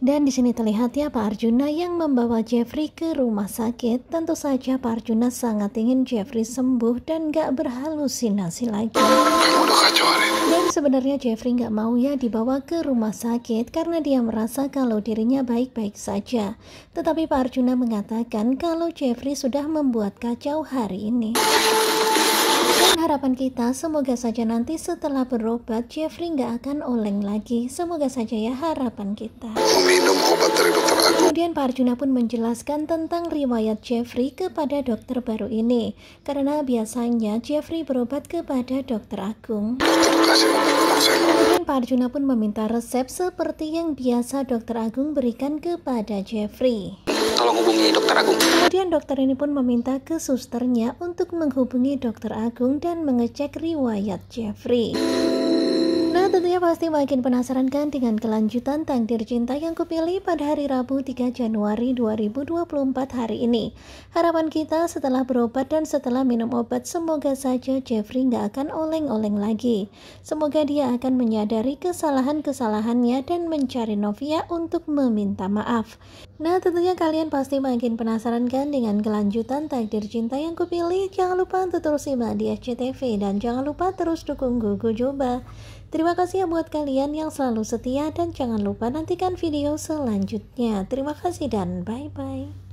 Dan di sini terlihat ya Pak Arjuna yang membawa Jeffrey ke rumah sakit. Tentu saja Pak Arjuna sangat ingin Jeffrey sembuh dan gak berhalusinasi lagi. Dan sebenarnya Jeffrey gak mau ya dibawa ke rumah sakit karena dia merasa kalau dirinya baik-baik saja. Tetapi Pak Arjuna mengatakan kalau Jeffrey sudah membuat kacau hari ini. Harapan kita semoga saja nanti setelah berobat Jeffrey nggak akan oleng lagi. Semoga saja ya harapan kita. Kemudian Pak Arjuna pun menjelaskan tentang riwayat Jeffrey kepada dokter baru ini. Karena biasanya Jeffrey berobat kepada dokter Agung. Kemudian Pak Arjuna pun meminta resep seperti yang biasa dokter Agung berikan kepada Jeffrey tolong hubungi dokter Agung. Kemudian dokter ini pun meminta ke susternya untuk menghubungi dokter Agung dan mengecek riwayat Jeffrey tentunya pasti makin penasaran kan dengan kelanjutan takdir cinta yang kupilih pada hari Rabu 3 Januari 2024 hari ini. Harapan kita setelah berobat dan setelah minum obat semoga saja Jeffrey nggak akan oleng-oleng lagi. Semoga dia akan menyadari kesalahan-kesalahannya dan mencari Novia untuk meminta maaf. Nah tentunya kalian pasti makin penasaran kan dengan kelanjutan takdir cinta yang kupilih. Jangan lupa untuk terus simak di SCTV dan jangan lupa terus dukung Gugu Joba. Terima kasih kasih ya buat kalian yang selalu setia dan jangan lupa nantikan video selanjutnya. Terima kasih dan bye-bye.